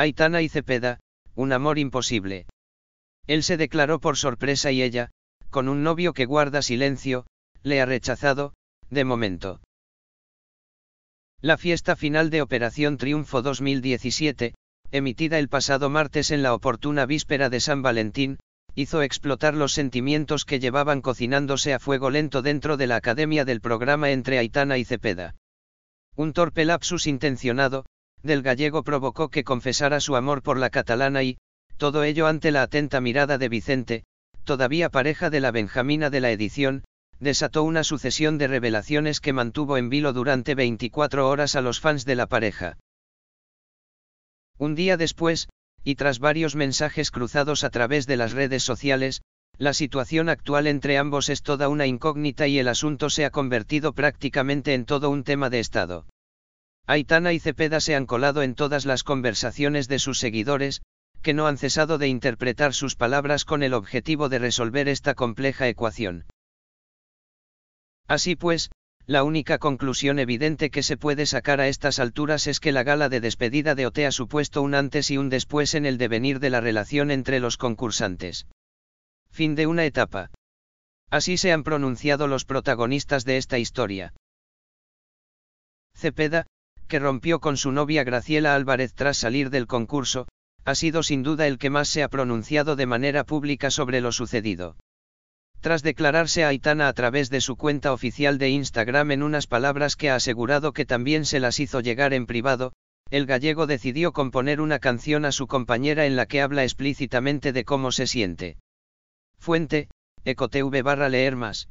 Aitana y Cepeda, un amor imposible. Él se declaró por sorpresa y ella, con un novio que guarda silencio, le ha rechazado, de momento. La fiesta final de Operación Triunfo 2017, emitida el pasado martes en la oportuna víspera de San Valentín, hizo explotar los sentimientos que llevaban cocinándose a fuego lento dentro de la academia del programa entre Aitana y Cepeda. Un torpe lapsus intencionado, del gallego provocó que confesara su amor por la catalana y, todo ello ante la atenta mirada de Vicente, todavía pareja de la Benjamina de la edición, desató una sucesión de revelaciones que mantuvo en vilo durante 24 horas a los fans de la pareja. Un día después, y tras varios mensajes cruzados a través de las redes sociales, la situación actual entre ambos es toda una incógnita y el asunto se ha convertido prácticamente en todo un tema de Estado. Aitana y Cepeda se han colado en todas las conversaciones de sus seguidores, que no han cesado de interpretar sus palabras con el objetivo de resolver esta compleja ecuación. Así pues, la única conclusión evidente que se puede sacar a estas alturas es que la gala de despedida de Ote ha supuesto un antes y un después en el devenir de la relación entre los concursantes. Fin de una etapa. Así se han pronunciado los protagonistas de esta historia. Cepeda, que rompió con su novia Graciela Álvarez tras salir del concurso, ha sido sin duda el que más se ha pronunciado de manera pública sobre lo sucedido. Tras declararse a Aitana a través de su cuenta oficial de Instagram en unas palabras que ha asegurado que también se las hizo llegar en privado, el gallego decidió componer una canción a su compañera en la que habla explícitamente de cómo se siente. Fuente, ecotv barra leer más.